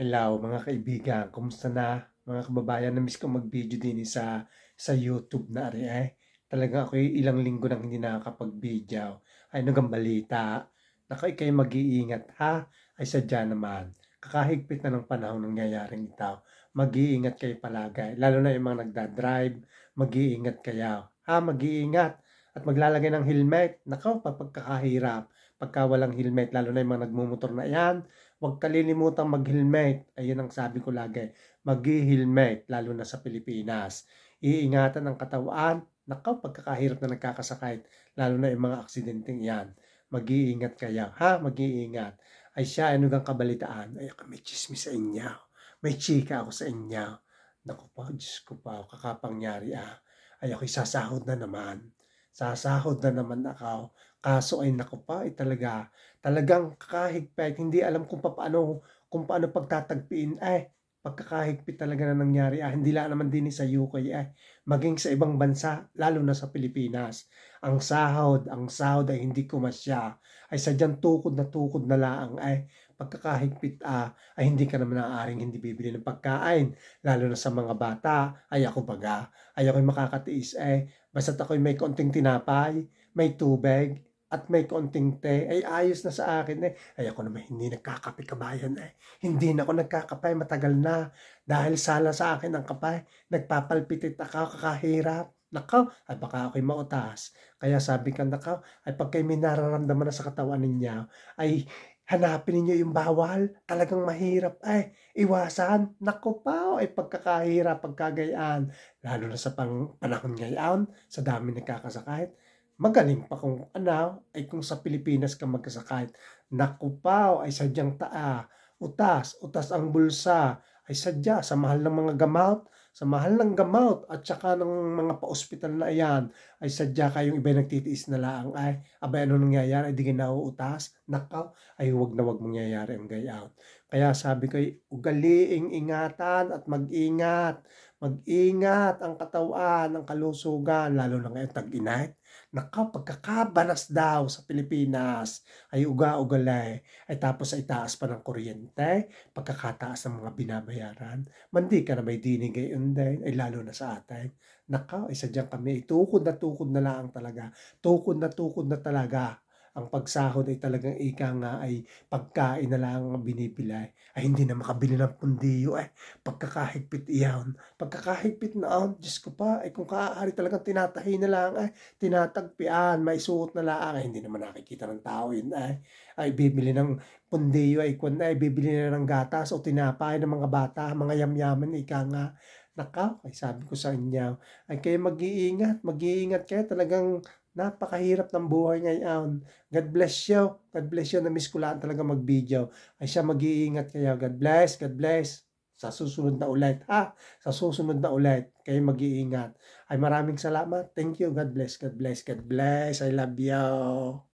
Hello mga kaibigan, kumusta na mga kababayan? Namiss ko mag-video din eh sa, sa YouTube na ari eh. Talaga ako ilang linggo nang hindi nakakapag-video. Ay nagang balita. Naku, ikay mag-iingat ha. Ay sadya naman. Kakahigpit na ng panahon ng nangyayaring ito. Mag-iingat kayo palagay. Lalo na yung mga nagdadrive. Mag-iingat kayo. Ha, mag-iingat. At maglalagay ng helmet. Nakaw, papagkakahirap. Pagka walang helmet, lalo na yung mga nagmumotor na yan Huwag kalilimutan mag-helmet. Ayun ang sabi ko lagi. Mag-helmet, lalo na sa Pilipinas. Iingatan ang katawan. Nakaw, pagkakahirap na nagkakasakit. Lalo na yung mga aksidenteng yan. Mag-iingat kaya. Ha? Mag-iingat. Ay siya, ano ang kabalitaan? Ay, may chismis sa inyo. May chika ako sa inyo. Naku po, Diyos ko pa, kakapangyari ah. Ay, ako'y sasahod na naman sasahod na naman ako. Kaso ay nako pa, ay talaga, talagang kakahigpit. Hindi alam kung paano, kung paano pagtatagpiin. Eh, pagkakahigpit talaga na nangyari. Ah, hindi lang naman din sa UK. Ah, eh. maging sa ibang bansa, lalo na sa Pilipinas. Ang sahod, ang sahod ay hindi ko masya. Ay sadyang tukod na tukod na laang. Ay, eh pagkakahigpit ah, ay hindi ka naman naaaring hindi bibili ng pagkain, lalo na sa mga bata, ay ako baga, ay ako'y makakatiis eh, basta't ako'y may konting tinapay, may tubig, at may konting te, ay ayos na sa akin eh. Ay ako naman hindi nagkakape kabayan eh. Hindi na ako nagkakape, matagal na. Dahil sala sa akin ang kape, nagpapalpitit ako, kakahirap. Nakaw, ay baka ako'y mautas. Kaya sabi ka nakaw, ay pagkay may nararamdaman na sa katawan ninyo, ay hanapin niyo yung bawal, talagang mahirap, ay, iwasan, nako pa, oh, ay pagkakahirap, pagkagayaan, lalo na sa pang, panahon ngayon, sa dami nakakasakit, magaling pa kung ano, ay kung sa Pilipinas ka magkasakit, nako pa, oh, ay sadyang taa, utas, utas ang bulsa, ay sadya sa mahal ng mga gamot, sa mahal ng gamot at saka ng mga pa-hospital na yan, ay sadya kayong iba'y nagtitiis na lang. Ay, abay ano nangyayari? Ay, di ka nauutas? Nakaw? Ay, huwag na huwag mangyayari ang gay out. Kaya sabi ko, ugaliing ingatan at mag-ingat. Mag-ingat ang katawan, ang kalusugan, lalo na ngayon tag-inat. Eh. Naka, daw sa Pilipinas ay uga-ugalay. Ay tapos ay taas pa ng kuryente, pagkakataas ng mga binabayaran. Mandi ka na may dinig ngayon din, ay lalo na sa atin. Naka, ay sadyang kami, tukod na tukod na lang talaga. Tukod na tukod na talaga ang pagsahod ay talagang ika nga ay pagkain na lang ang binibila ay hindi na makabili ng pundiyo eh pagkakahigpit iyon pagkakahigpit na on Diyos ko pa ay eh, kung kaari talagang tinatahi na lang eh tinatagpian may suot na lang ay hindi naman nakikita ng tao yun eh ay bibili ng pundiyo ay kung ay bibili na ng gatas o tinapay ng mga bata mga yamyaman ika nga Nakaw, ay sabi ko sa inyo, ay kayo mag-iingat, mag-iingat kayo talagang Napakahirap ng buhay ngayon. God bless you. God bless you. Namiss ko lang talaga mag-video. Ay siya mag-iingat kayo. God bless. God bless. Sa susunod na ulit. Ha? Sa susunod na ulit. Kayo mag-iingat. Ay maraming salamat. Thank you. God bless. God bless. God bless. I love you.